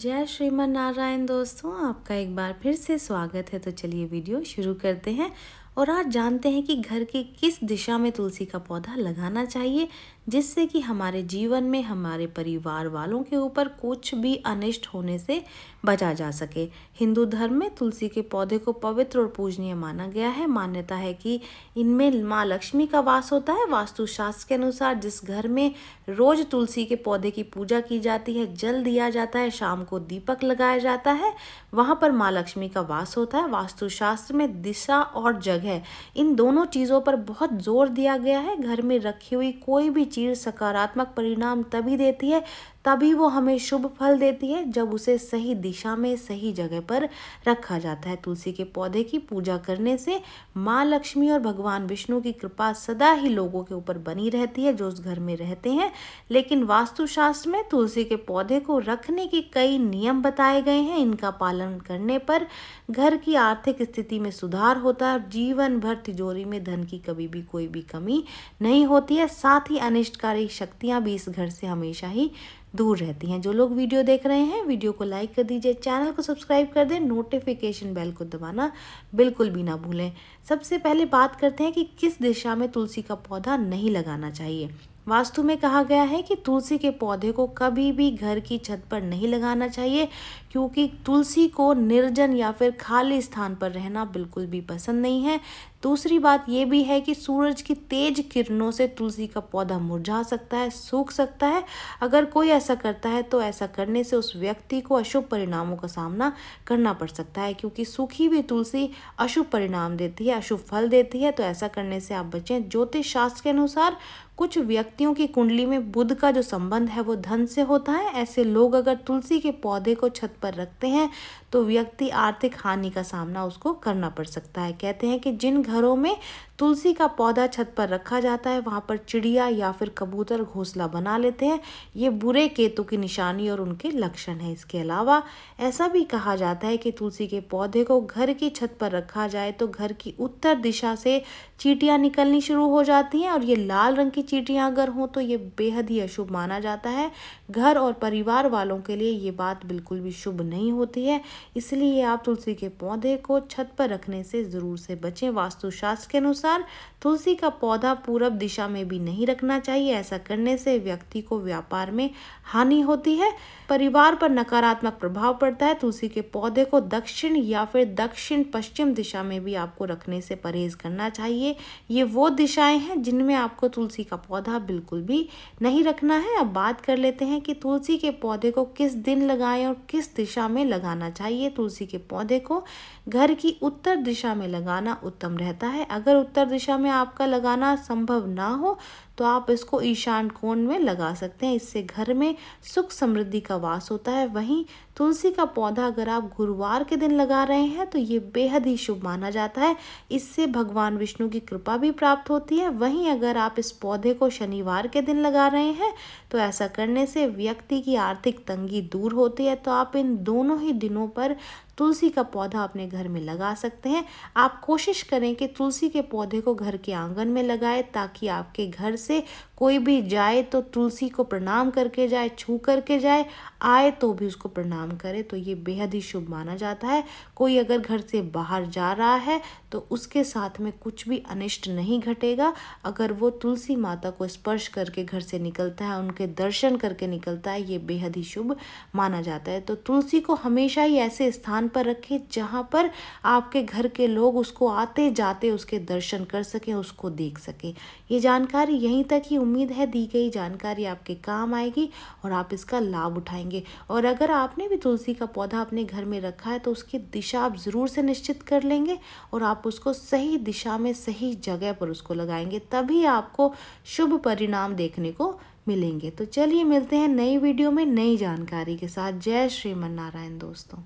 जय श्रीमन नारायण दोस्तों आपका एक बार फिर से स्वागत है तो चलिए वीडियो शुरू करते हैं और आज जानते हैं कि घर के किस दिशा में तुलसी का पौधा लगाना चाहिए जिससे कि हमारे जीवन में हमारे परिवार वालों के ऊपर कुछ भी अनिष्ट होने से बचा जा सके हिंदू धर्म में तुलसी के पौधे को पवित्र और पूजनीय माना गया है मान्यता है कि इनमें माँ लक्ष्मी का वास होता है वास्तुशास्त्र के अनुसार जिस घर में रोज तुलसी के पौधे की पूजा की जाती है जल दिया जाता है शाम को दीपक लगाया जाता है वहाँ पर माँ लक्ष्मी का वास होता है वास्तुशास्त्र में दिशा और जग अलग है इन दोनों चीज़ों पर बहुत जोर दिया गया है घर में रखी हुई कोई भी चीज़ सकारात्मक परिणाम तभी देती है तभी वो हमें शुभ फल देती है जब उसे सही दिशा में सही जगह पर रखा जाता है तुलसी के पौधे की पूजा करने से माँ लक्ष्मी और भगवान विष्णु की कृपा सदा ही लोगों के ऊपर बनी रहती है जो उस घर में रहते हैं लेकिन वास्तुशास्त्र में तुलसी के पौधे को रखने के कई नियम बताए गए हैं इनका पालन करने पर घर की आर्थिक स्थिति में सुधार होता है और जीवन भर तिजोरी में धन की कभी भी कोई भी कमी नहीं होती है साथ ही अनिष्टकारी शक्तियाँ भी इस घर से हमेशा ही दूर रहती हैं जो लोग वीडियो देख रहे हैं वीडियो को लाइक कर दीजिए चैनल को सब्सक्राइब कर दें नोटिफिकेशन बेल को दबाना बिल्कुल भी ना भूलें सबसे पहले बात करते हैं कि किस दिशा में तुलसी का पौधा नहीं लगाना चाहिए वास्तु में कहा गया है कि तुलसी के पौधे को कभी भी घर की छत पर नहीं लगाना चाहिए क्योंकि तुलसी को निर्जन या फिर खाली स्थान पर रहना बिल्कुल भी पसंद नहीं है दूसरी बात यह भी है कि सूरज की तेज किरणों से तुलसी का पौधा मुरझा सकता है सूख सकता है अगर कोई ऐसा करता है तो ऐसा करने से उस व्यक्ति को अशुभ परिणामों का सामना करना पड़ सकता है क्योंकि सूखी हुई तुलसी अशुभ परिणाम देती है अशुभ फल देती है तो ऐसा करने से आप बचें ज्योतिष शास्त्र के अनुसार कुछ व्यक्तियों की कुंडली में बुध का जो संबंध है वो धन से होता है ऐसे लोग अगर तुलसी के पौधे को छत पर रखते हैं तो व्यक्ति आर्थिक हानि का सामना उसको करना पड़ सकता है कहते हैं कि जिन घरों में तुलसी का पौधा छत पर रखा जाता है वहाँ पर चिड़िया या फिर कबूतर घोंसला बना लेते हैं ये बुरे केतु की निशानी और उनके लक्षण है इसके अलावा ऐसा भी कहा जाता है कि तुलसी के पौधे को घर की छत पर रखा जाए तो घर की उत्तर दिशा से चीटियाँ निकलनी शुरू हो जाती हैं और ये लाल रंग की चीटियाँ अगर हों तो ये बेहद ही अशुभ माना जाता है घर और परिवार वालों के लिए ये बात बिल्कुल भी शुभ नहीं होती है इसलिए आप तुलसी के पौधे को छत पर रखने से ज़रूर से बचें वास्तु वास्तुशास्त्र के अनुसार तुलसी का पौधा पूरब दिशा में भी नहीं रखना चाहिए ऐसा करने से व्यक्ति को व्यापार में हानि होती है परिवार पर नकारात्मक प्रभाव पड़ता है तुलसी के पौधे को दक्षिण या फिर दक्षिण पश्चिम दिशा में भी आपको रखने से परहेज करना चाहिए ये वो दिशाएं हैं जिनमें आपको तुलसी का पौधा बिल्कुल भी नहीं रखना है अब बात कर लेते हैं कि तुलसी के पौधे को किस दिन लगाएं और किस दिशा में लगाना चाहिए तुलसी के पौधे को घर की उत्तर दिशा में लगाना उत्तम रहता रहता है अगर उत्तर दिशा में आपका लगाना संभव ना हो तो आप इसको ईशान कोण में लगा सकते हैं इससे घर में सुख समृद्धि का वास होता है वहीं तुलसी का पौधा अगर आप गुरुवार के दिन लगा रहे हैं तो ये बेहद ही शुभ माना जाता है इससे भगवान विष्णु की कृपा भी प्राप्त होती है वहीं अगर आप इस पौधे को शनिवार के दिन लगा रहे हैं तो ऐसा करने से व्यक्ति की आर्थिक तंगी दूर होती है तो आप इन दोनों ही दिनों पर तुलसी का पौधा अपने घर में लगा सकते हैं आप कोशिश करें कि तुलसी के पौधे को घर के आंगन में लगाएं ताकि आपके घर से कोई भी जाए तो तुलसी को प्रणाम करके जाए छू करके जाए आए तो भी उसको प्रणाम करे तो ये बेहद ही शुभ माना जाता है कोई अगर घर से बाहर जा रहा है तो उसके साथ में कुछ भी अनिष्ट नहीं घटेगा अगर वो तुलसी माता को स्पर्श करके घर से निकलता है उनके दर्शन करके निकलता है ये बेहद ही शुभ माना जाता है तो तुलसी को हमेशा ही ऐसे स्थान पर रखें जहाँ पर आपके घर के लोग उसको आते जाते उसके दर्शन कर सकें उसको देख सकें ये जानकारी यहीं तक ही उम्मीद है दी गई जानकारी आपके काम आएगी और आप इसका लाभ उठाएंगे और अगर आपने भी तुलसी का पौधा अपने घर में रखा है तो उसकी दिशा आप ज़रूर से निश्चित कर लेंगे और आप उसको सही दिशा में सही जगह पर उसको लगाएंगे तभी आपको शुभ परिणाम देखने को मिलेंगे तो चलिए मिलते हैं नई वीडियो में नई जानकारी के साथ जय श्रीमन नारायण दोस्तों